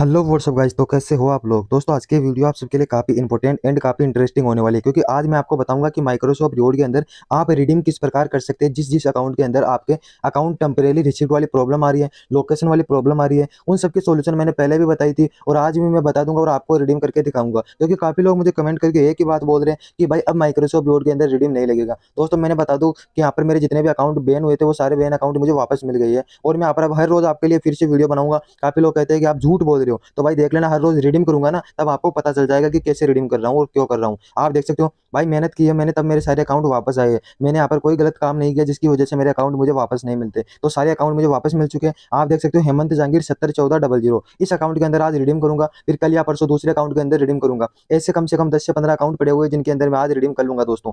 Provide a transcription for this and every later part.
hello what's up guys तो कैसे हो आप लोग दोस्तों आज के वीडियो आप सबके लिए काफ़ी इंपॉर्टेंट एंड काफ़ी इंटरेस्टिंग होने वाली है क्योंकि आज मैं आपको बताऊंगा कि माइक्रोसॉफ्ट रोड के अंदर आप रिडीम किस प्रकार कर सकते हैं जिस जिस अकाउंट के अंदर आपके अकाउंट टेम्परेली रिसिप्ट वाली प्रॉब्लम आ रही है लोकेशन वाली प्रॉब्लम आ रही है उन सबकी सोल्यूशन मैंने पहले भी बताई थी और आज भी मैं बता दूंगा और आपको रिडीम करके दिखाऊंगा क्योंकि काफ़ी लोग मुझे कमेंट करके एक ही बात बोल रहे हैं कि भाई अब माइक्रोसॉफ्ट रोड के अंदर रिडीम नहीं लगेगा दोस्तों मैंने बता दू कि यहाँ पर मेरे जितने भी अकाउंट बैन हुए थे वो सारे बैन अकाउंट मुझे वापस मिल गई है और मैं यहाँ पर हर रोज़ आपके लिए फिर से वीडियो बनाऊंगा काफ़ी लोग कहते हैं कि आप झूठ बोल रहे हो तो भाई देख लेना हर रोज रिडीम करूंगा ना तब आपको पता चल जाएगा कि कैसे रिडीम कर रहा हूँ और क्यों कर रहा हूँ आप देख सकते हो भाई मेहनत की है मैंने तब मेरे सारे अकाउंट वापस आए मैंने यहाँ पर कोई गलत काम नहीं किया जिसकी वजह से मेरे अकाउंट मुझे वापस नहीं मिलते तो सारे अकाउंट मुझे वापस मिल चुके हैं आप देख सकते हो हेमंत जहांगीर सत्तर चौदह डबल जीरो इस अकाउंट के अंदर आज रिडीम करूंगा फिर कल या परसों दूसरे अकाउंट के अंदर रिडीम करूंगा ऐसे कम से कम दस से पंद्रह अकाउंट पड़े हुए जिनके अंदर मैं आज रिडीम कर लूंगा दोस्तों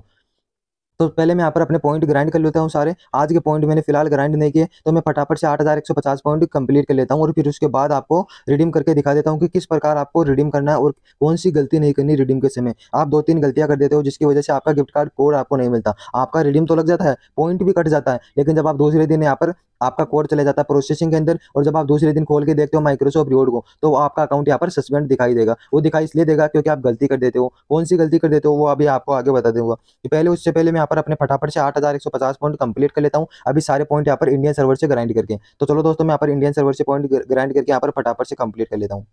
तो पहले मैं यहाँ पर अपने पॉइंट ग्राइंड कर लेता हूँ सारे आज के पॉइंट मैंने फिलहाल ग्राइंड नहीं किए तो मैं फटाफट से आठ हज़ार एक सौ पचास पॉइंट कंप्लीट कर लेता हूँ और फिर उसके बाद आपको रिडीम करके दिखा देता हूँ कि किस प्रकार आपको रिडीम करना है और कौन सी गलती नहीं करनी रिडीम के समय आप दो तीन गलतियाँ कर देते हो जिसकी वजह से आपका गिफ्ट कार्ड कोड आपको नहीं मिलता आपका रिडीम तो लग जाता है पॉइंट भी कट जाता है लेकिन जब आप दूसरे दिन यहाँ पर आपका कोड चले जाता है प्रोसेसिंग के अंदर और जब आप दूसरे दिन खोल के देखते हो माइक्रोसॉफ्ट रिवॉर्ड को तो आपका अकाउंट यहाँ पर सस्पेंड दिखाई देगा वो दिखाई इसलिए देगा क्योंकि आप गलती कर देते हो कौन सी गलती कर देते हो वो अभी आपको आगे बता दूंगा तो पहले उससे पहले मैं यहाँ पर अपने फटाफट से आठ पॉइंट कंप्लीट कर लेता हूँ अभी सारे पॉइंट यहाँ पर इंडियन सर्वर से ग्राइंड करके तो चलो दोस्तों मैं यहाँ पर इंडियन सर्वर से पॉइंट ग्राइंड करके यहाँ पर फटाफट से कंप्लीट कर लेता हूँ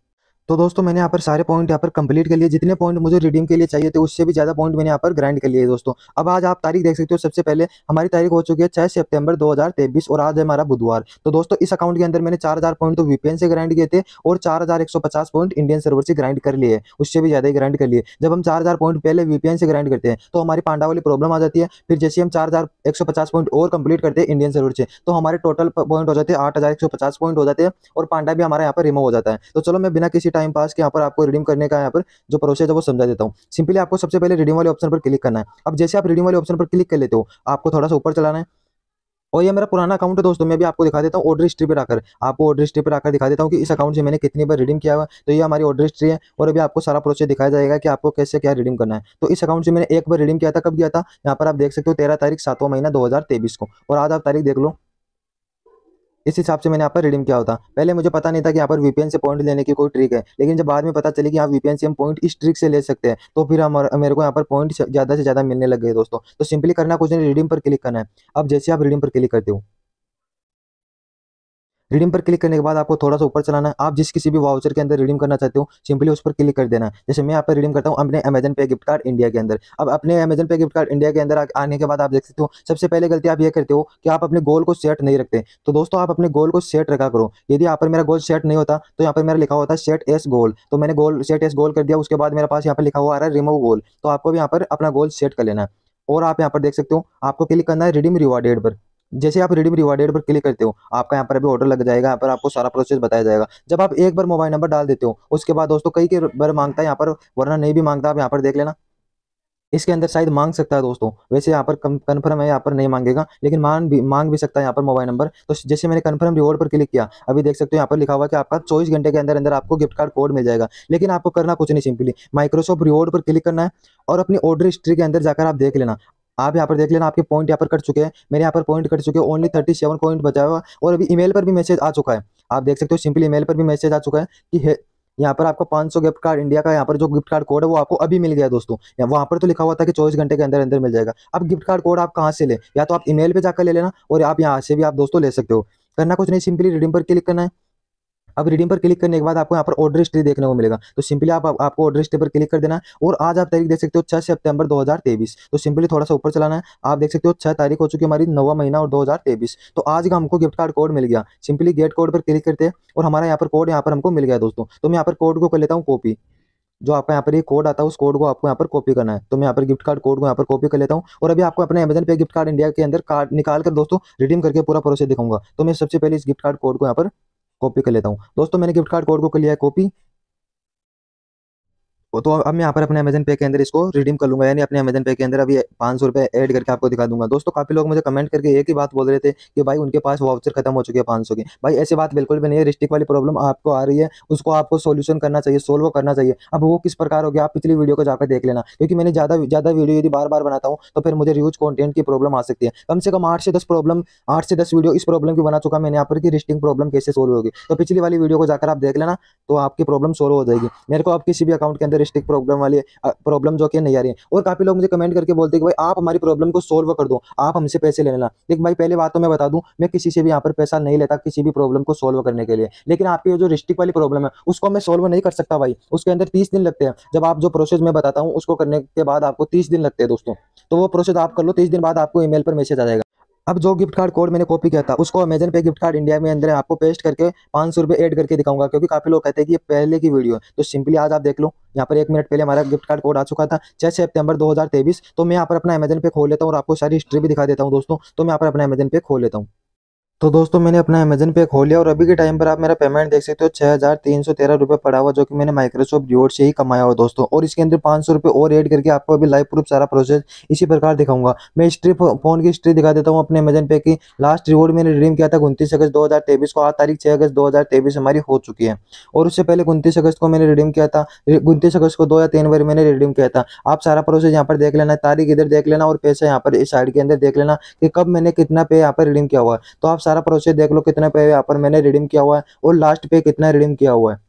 तो दोस्तों मैंने यहाँ पर सारे पॉइंट यहाँ पर कंप्लीट कर लिए जितने पॉइंट मुझे रिडीम के लिए चाहिए थे उससे भी ज़्यादा पॉइंट मैंने यहाँ पर ग्राइंड कर लिए दोस्तों अब आज आप तारीख देख सकते हो सबसे पहले हमारी तारीख हो चुकी है छः सितंबर 2023 और आज है हमारा बुधवार तो दोस्तों इस अकाउंट के अंदर मैंने चार पॉइंट तो वीपीएन से ग्राइंड किए थे और चार पॉइंट इंडियन सर्वर से ग्राइंड कर लिए उससे भी ज़्यादा ही ग्राइंड कर लिए जब हम चार पॉइंट पहले वीपीएन से ग्राइंड करते हैं तो हमारी पांडा वाली प्रॉब्लम आ जाती है फिर जैसे हम चार पॉइंट और कंप्लीट करते हैं इंडियन सर्वर से तो हमारे टोटल पॉइंट हो जाते हैं आठ पॉइंट हो जाते हैं और पांडा भी हमारे यहाँ पर रिमूव हो जाता है तो चलो मैं बिना किसी टाइम पास के यहाँ पर आपको रिडीम करने का यहाँ पर जो प्रोसेस है वो समझा देता हूँ सिंपली आपको सबसे पहले रिडीम वाले ऑप्शन पर क्लिक करना है अब जैसे आप रिडीम वाले ऑप्शन पर क्लिक कर लेते हो आपको थोड़ा सा ऊपर चलाना है और ये मेरा पुराना अकाउंट है दोस्तों मैं भी आपको दिखा देता हूँ ऑर्डर हिस्ट्री पर आकर आपको ऑर्डर हिस्ट्री पर आकर दिखा देता हूँ कि इस अकाउंट से मैंने कितनी बार रिडीम किया हुआ तो ये हमारी ऑर्डर हिस्ट्री है और अभी आपको सारा प्रोसेस दिखाया जाएगा कि आपको कैसे क्या रिडीम करना है तो इस अकाउंट से मैंने एक बार रिडीम किया था कब किया था यहाँ पर आप देख सकते हो तेरह तारीख सातवां महीना दो को और आज आप तारीख देख लो इस हिसाब से मैंने यहाँ पर रिडीम किया होता पहले मुझे पता नहीं था कि यहाँ पर वीपीएन से पॉइंट लेने की कोई ट्रिक है लेकिन जब बाद में पता चली कि यहाँ वीपीएन से हम पॉइंट इस ट्रिक से ले सकते हैं तो फिर हम मेरे को यहाँ पर पॉइंट ज़्यादा से ज़्यादा मिलने लग गए दोस्तों तो सिंपली करना कुछ नहीं रिडीम पर क्लिक करना है अब जैसे आप रिडीम पर क्लिक करते हो रिडीम पर क्लिक करने के बाद आपको थोड़ा सा ऊपर चलाना है आप जिस किसी भी वाउचर के अंदर रिडीम करना चाहते हो सिंपली उस पर क्लिक कर देना जैसे मैं यहाँ पर रिडीम करता हूँ अपने अमेजन पे गिफ्ट कार्ड इंडिया के अंदर अब अपने अमेजन पे गिफ्ट कार्ड इंडिया के अंदर आने के बाद आप देख सकते हो सबसे पहले गलती आप ये करते हो कि आप अपने गोल को सेट नहीं रखते तो दोस्तों आप अपने गोल को सेट रखा करो यदि यहाँ पर मेरा गोल सेट नहीं होता तो यहाँ पर मेरा लिखा होता सेट एस गोल तो मैंने गोल सेट एस गोल कर दिया उसके बाद मेरे पास यहाँ पर लिखा हुआ आ रहा है रिमूव गोल तो आपको भी यहाँ पर अपना गोल सेट कर लेना और आप यहाँ पर देख सकते हो आपको क्लिक करना है रिडीम रिवार्डेड पर जैसे आप रिडीम रिवॉर्डेड पर क्लिक करते हो आपका यहाँ पर अभी ऑर्डर लग जाएगा यहाँ पर आपको सारा प्रोसेस बताया जाएगा जब आप एक बार मोबाइल नंबर डाल देते हो उसके बाद दोस्तों कई के बार मांगता है यहाँ पर वरना नहीं भी मांगता आप यहाँ पर देख लेना इसके अंदर शायद मांग सकता है दोस्तों वैसे यहाँ पर कन्फर्म है यहाँ पर नहीं मांगेगा लेकिन मांग भी मांग भी सकता है यहाँ पर मोबाइल नंबर तो जैसे मैंने कन्फर्म रिवॉर्ड पर क्लिक किया अभी देख सकते हो यहाँ पर लिखा हुआ कि आपका चौबीस घंटे के अंदर अंदर आपको गिफ्ट कार्ड कोड मिल जाएगा लेकिन आपको करना कुछ नहीं सिंपली माइक्रोसॉफ्ट रिवॉर्ड पर क्लिक करना है और अपनी ऑर्डर हिस्ट्री के अंदर जाकर आप देख लेना आप यहाँ पर देख लेना आपके पॉइंट यहाँ पर कट चुके हैं मेरे यहाँ पर पॉइंट कट चुके हैं ओनली थर्टी सेवन पॉइंट बचा हुआ और अभी ईमेल पर भी मैसेज आ चुका है आप देख सकते हो सिंपली ईमेल पर भी मैसेज आ चुका है कि यहाँ पर आपका 500 गिफ्ट कार्ड इंडिया का यहाँ पर जो गिफ्ट कार्ड कोड है वो आपको अभी मिल गया दोस्तों वहाँ पर तो लिखा हुआ था कि 24 घंटे के अंदर अंदर मिल जाएगा अब गिफ्ट कार्ड कोड आप कहाँ से ले या तो आप ईमेल पे जाकर ले लेना और आप यहाँ से भी आप दोस्तों ले सकते हो करना कुछ नहीं सिंपली रिडीम पर क्लिक करना है अब रिडीम पर क्लिक करने के बाद आपको यहाँ पर ऑर्डर हिस्ट्री देखने को मिलेगा तो सिंपली आप, आप आपको ऑर्डर हिस्ट्री पर क्लिक कर देना है और आज आप तारीख देख सकते हो छह सितंबर 2023 तो सिंपली थोड़ा सा ऊपर चलाना है आप देख सकते हो छह तारीख हो चुकी है हमारी नवा महीना और 2023 तो आज का हमको गिफ्ट कार्ड कोड मिल गया सिंपली गेट कोड पर क्लिक करते हैं और हमारा यहाँ पर कोड यहाँ पर हमको मिल गया दोस्तों तो मैं यहाँ पर कोड को कर लेता हूँ कॉपी जो आपका यहाँ पर ये कोड आता है उस कोड को आपको यहाँ पर कॉपी करना है तो मैं यहाँ पर गिफ्ट कार्ड कोड को यहाँ पर कॉपी कर लेता हूँ और अभी आपको अपने अमेजन पे गिफ्ट कार्ड इंडिया के अंदर कार्ड निकाल कर दोस्तों रिडीम करके पूरा प्रोसेस दिखाऊंगा तो मैं सबसे पहले इस गिफ्ट कार्ड कोड को यहाँ पर कॉपी कर लेता हूँ दोस्तों मैंने गिफ्ट कार्ड कोड को कर लिया है कॉपी तो अब मैं यहाँ पर अपने अमेजन पे के अंदर इसको रिडीम कर लूंगा यानी अपने अमेजन पे के अंदर अभी पांच सौ रुपये एड करके आपको दिखा दूंगा दोस्तों काफ़ी लोग मुझे कमेंट करके एक ही बात बोल रहे थे कि भाई उनके पास वाउचर खत्म हो चुके हैं पांच सौ के भाई ऐसी बात बिल्कुल भी नहीं है रिस्टिक वाली प्रॉब्लम आपको आ रही है उसको आपको सोल्यूशन करना चाहिए सोल्व करना चाहिए अब वो किस प्रकार हो गया आप पिछली वीडियो को जाकर देख लेना क्योंकि मैंने ज़्यादा ज़्यादा वीडियो यदि बार बार बनाता हूँ तो फिर मुझे रूज कॉन्टेंट की प्रॉब्लम आ सकती है कम से कम आठ से दस प्रॉब्लम आठ से दस वीडियो इस प्रॉब्लम की बना चुका मैंने यहाँ पर कि रिस्टिंग प्रॉब्लम कैसे सोल्व होगी तो पिछली वाली वीडियो को जाकर आप देख लेना तो आपकी प्रॉब्लम सोल्व हो जाएगी मेरे को आप किसी भी अकाउंट के अंदर कैरेक्टरिस्टिक प्रॉब्लम वाली प्रॉब्लम जो कि नहीं आ रही है और काफ़ी लोग मुझे कमेंट करके बोलते हैं कि भाई आप हमारी प्रॉब्लम को सोल्व कर दो आप हमसे पैसे ले लेना लेकिन भाई पहले बात तो मैं बता दूं मैं किसी से भी यहाँ पर पैसा नहीं लेता किसी भी प्रॉब्लम को सोल्व करने के लिए लेकिन आपकी जो रिस्टिक वाली प्रॉब्लम है उसको मैं सोल्व नहीं कर सकता भाई उसके अंदर तीस दिन लगते हैं जब आप जो प्रोसेस मैं बताता हूँ उसको करने के बाद आपको तीस दिन लगते हैं दोस्तों तो वो प्रोसेस आप कर लो तीस दिन बाद आपको ई पर मैसेज आ जाएगा अब जो गिफ्ट कार्ड कोड मैंने कॉपी किया था उसको अमेजन पे गिफ्ट कार्ड इंडिया में अंदर है आपको पेस्ट करके पाँच सौ रुपये एड करके दिखाऊंगा क्योंकि काफ़ी लोग कहते हैं कि ये पहले की वीडियो है तो सिंपली आज आप देख लो यहाँ पर एक मिनट पहले हमारा गिफ्ट कार्ड कोड आ चुका था छह सितंबर 2023 तो मैं यहाँ पर अपना अमेजन पे खोल लेता हूँ और आपको सारी हिस्ट्री भी दिखा देता हूँ दोस्तों तो मैं यहाँ पर अपना अमेजन पे खोल लेता हूँ तो दोस्तों मैंने अपना अमेजन पे खोल लिया और अभी के टाइम पर आप मेरा पेमेंट देख सकते हो छह हज़ार तीन सौ तेरह रुपये पड़ा हुआ जो कि मैंने माइक्रोसॉफ्ट रिवॉर्ड से ही कमाया हुआ दोस्तों और इसके अंदर पांच सौ रुपये और ऐड करके आपको अभी लाइव प्रूफ सारा प्रोसेस इसी प्रकार दिखाऊंगा मैं हिस्ट्री फोन की हिस्ट्री दिखा देता हूँ अपने अमेजन पे की लास्ट रिवॉर्ड मैंने रिडीम किया था उनतीस अगस्त दो को आज तारीख छह अगस्त दो हमारी हो चुकी है और उससे पहले उन्तीस अगस्त को मैंने रिडीम किया था उन्तीस अगस्त को दो या तीन बार मैंने रिडीम किया था आप सारा प्रोसेस यहाँ पर देख लेना तारीख इधर देख लेना और पैसा यहाँ पर इस साइड के अंदर देख लेना कि कब मैंने कितना पे यहाँ पर रिडीम किया हुआ तो आप सारा प्रोसेस देख लो कितने पे यहाँ पर मैंने रिडीम किया हुआ है और लास्ट पे कितना रिडीम किया हुआ है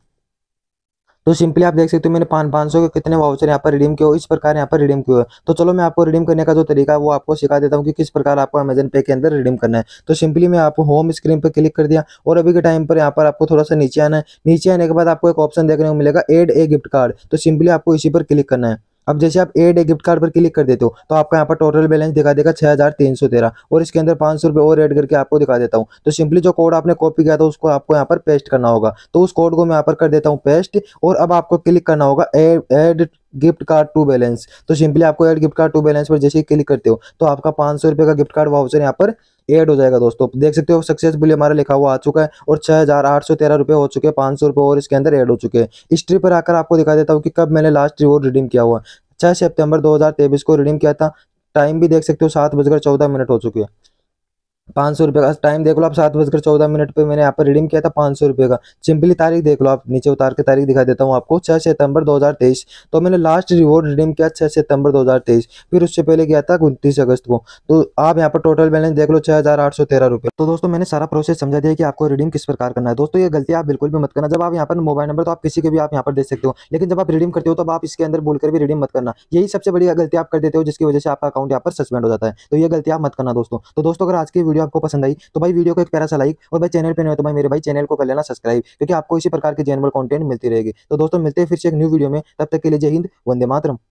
तो सिंपली आप देख सकते हो मैंने पाँच पाँच सौ के कितने वाउचर यहाँ पर रिडीम किए हो इस प्रकार यहाँ पर रिडीम किए तो चलो मैं आपको रिडीम करने का जो तरीका है वो आपको सिखा देता हूँ कि किस प्रकार आपको अमेजन पे के अंदर रिडीम करना है तो सिंपली मैं आपको होम स्क्रीन पर क्लिक कर दिया और अभी के टाइम पर यहाँ पर आपको थोड़ा सा नीचे आना है नीचे आने के बाद आपको एक ऑप्शन देखने को मिलेगा एड ए गिफ्ट कार्ड तो सिंपली आपको इसी पर क्लिक करना है अब जैसे आप एड गिफ्ट कार्ड पर क्लिक कर देते हो तो आपका यहाँ पर टोटल बैलेंस दिखा देगा छः हज़ार तीन सौ तेरह और इसके अंदर पांच सौ रुपए और एड करके आपको दिखा देता हूँ तो सिंपली जो कोड आपने कॉपी किया था उसको आपको यहाँ पर पेस्ट करना होगा तो उस कोड को मैं यहाँ पर कर देता हूँ पेस्ट और अब आपको क्लिक करना होगा add gift card to balance तो सिंपली आपको add gift card to balance पर जैसे ही क्लिक करते हो तो आपका पांच सौ रुपये का गिफ्ट कार्ड वाउचर यहाँ पर एड हो जाएगा दोस्तों देख सकते हो सक्सेसफुली हमारा लिखा हुआ आ चुका है और छह हज़ार आठ सौ तेरह रुपये हो चुके हैं पांच सौ रुपये और इसके अंदर एड हो चुके हैं इस पर आकर आपको दिखा देता हूँ कि कब मैंने लास्ट रिवॉर्ड रिडीम किया हुआ छह सितंबर तेईस को रिडीम किया था टाइम भी देख सकते हो सात बजकर चौदह मिनट हो चुके हैं पाँच सौ रुपये का टाइम देख लो आप सात बजकर चौदह मिनट पे मैंने यहाँ पर रिडीम किया था पाँच सौ रुपये का सिंपली तारीख देख लो आप नीचे उतार के तारीख दिखा देता हूँ आपको छः सितंबर 2023 तो मैंने लास्ट रिवॉर्ड रिडीम किया छः सितंबर 2023 फिर उससे पहले गया था उनतीस अगस्त को तो आप यहाँ पर टोटल बैलेंस देख लो छः तो दोस्तों मैंने सारा प्रोसेस समझा दिया कि आपको रिडीम किस प्रकार करना है दोस्तों ये गलती आप बिल्कुल भी मत करना जब आप यहाँ पर मोबाइल नंबर तो आप किसी के भी आप यहाँ पर दे सकते हो लेकिन जब आप रिडीम करते हो तब आप इसके अंदर बोलकर भी रिडीम मत करना यही सबसे बड़ी गलती आप कर देते हो जिसकी वजह से आपका अकाउंट यहाँ पर सस्पेंड हो जाता है तो ये गलती आप मत करना दोस्तों तो दोस्तों अगर आज की वीडियो आपको पसंद आई तो भाई वीडियो को एक प्यारा सा लाइक और भाई चैनल पर नहीं तो भाई मेरे भाई चैनल को कर लेना सब्सक्राइब क्योंकि आपको इसी प्रकार के जनरल कॉन्टेंट मिलती रहेगी तो दोस्तों मिलते हैं फिर से एक न्यू वीडियो में तब तक के लिए जय हिंद वंदे मातरम